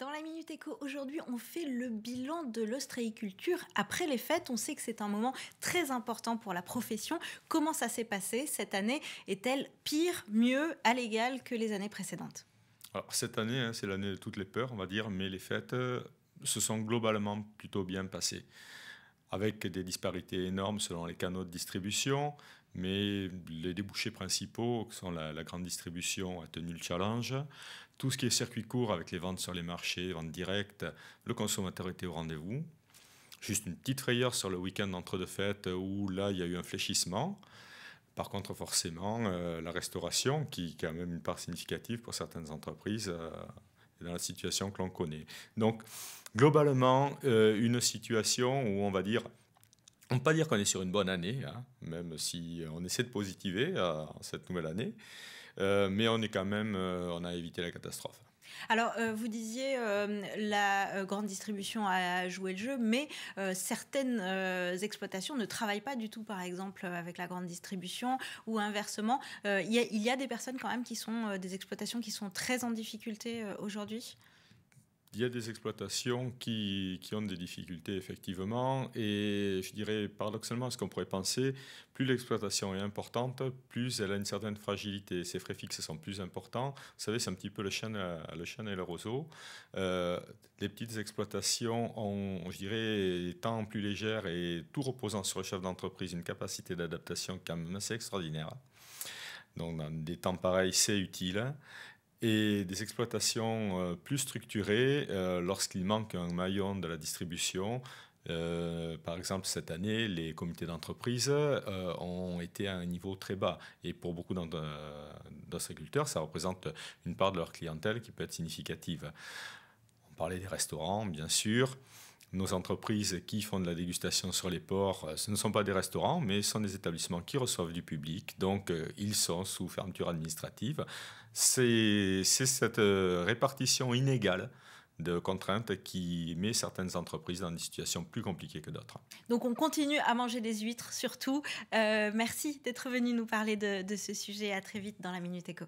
Dans la Minute Éco, aujourd'hui, on fait le bilan de l'ostréiculture. Après les fêtes, on sait que c'est un moment très important pour la profession. Comment ça s'est passé cette année Est-elle pire, mieux, à l'égal que les années précédentes cette année, hein, c'est l'année de toutes les peurs, on va dire, mais les fêtes euh, se sont globalement plutôt bien passées avec des disparités énormes selon les canaux de distribution, mais les débouchés principaux, que sont la, grande distribution, a tenu le challenge. Tout ce qui est circuit court avec les ventes sur les marchés, ventes directes, le consommateur était au rendez-vous. Juste une petite frayeur sur le week-end entre deux fêtes où là, il y a eu un fléchissement. Par contre, forcément, euh, la restauration, qui, qui, a même une part significative pour certaines entreprises, euh, dans la situation que l'on connaît. Donc, globalement, euh, une situation où on va dire, on ne peut pas dire qu'on est sur une bonne année, hein, même si on essaie de positiver euh, cette nouvelle année, euh, mais on est quand même, on a évité la catastrophe. Alors, euh, vous disiez euh, la euh, grande distribution a joué le jeu, mais certaines exploitations ne travaillent pas du tout, par exemple, avec la grande distribution ou inversement. il, y a, des personnes quand même qui sont des exploitations qui sont très en difficulté aujourd'hui il y a des exploitations qui, qui, ont des difficultés, effectivement. Et je dirais, paradoxalement, ce qu'on pourrait penser, plus l'exploitation est importante, plus elle a une certaine fragilité. Ses frais fixes sont plus importants. Vous savez, c'est un petit peu le chêne, le et le roseau. Euh, les petites exploitations ont, je dirais, des temps plus légères et tout reposant sur le chef d'entreprise, une capacité d'adaptation quand même assez extraordinaire. Donc, dans des temps pareils, c'est utile et des exploitations euh, plus structurées euh, lorsqu'il manque un maillon de la distribution. Euh, par exemple, cette année, les comités d'entreprise ont été à un niveau très bas. Et pour beaucoup d'agriculteurs, ça représente une part de leur clientèle qui peut être significative. On parlait des restaurants, bien sûr nos entreprises qui font de la dégustation sur les ports, euh, ce ne sont pas des restaurants, mais ce sont des établissements qui reçoivent du public. Donc, euh, ils sont sous fermeture administrative. C'est cette euh, répartition inégale de contraintes qui met certaines entreprises dans des situations plus compliquées que d'autres. Donc on continue à manger des huîtres surtout. merci d'être venu nous parler de, de ce sujet. À très vite dans la Minute Éco.